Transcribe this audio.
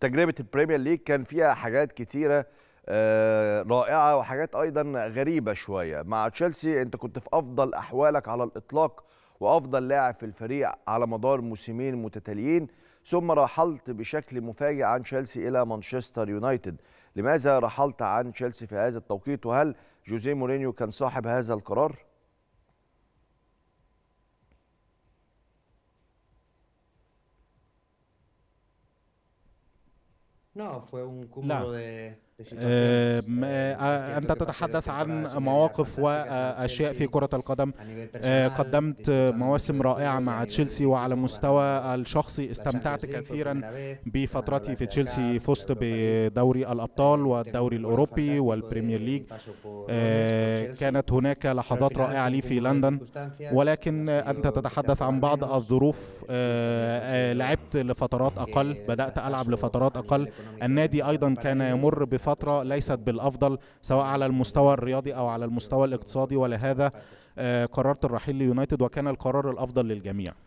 تجربه البريمير ليج كان فيها حاجات كتيره آه، رائعه وحاجات ايضا غريبه شويه مع تشيلسي انت كنت في افضل احوالك على الاطلاق وافضل لاعب في الفريق على مدار موسمين متتاليين ثم رحلت بشكل مفاجئ عن تشيلسي الى مانشستر يونايتد لماذا رحلت عن تشيلسي في هذا التوقيت وهل جوزيه مورينيو كان صاحب هذا القرار No, fue un cúmulo de آه، آه، آه، أنت تتحدث عن مواقف وأشياء في كرة القدم يعني قدمت مواسم رائعة مع تشيلسي وعلى مستوى إيه؟ الشخصي استمتعت إيه كثيرا بفترتي في تشيلسي فزت بدوري الأبطال يعني والدوري الأوروبي والبريمير إيه؟ ليج كانت هناك لحظات رائعة لي في لندن ولكن أنت تتحدث عن بعض الظروف يعني لعبت لفترات أقل بدأت ألعب لفترات أقل النادي أيضا كان يمر بفترة فترة ليست بالأفضل سواء على المستوى الرياضي أو على المستوى الاقتصادي ولهذا آه، قررت الرحيل ليونايتد وكان القرار الأفضل للجميع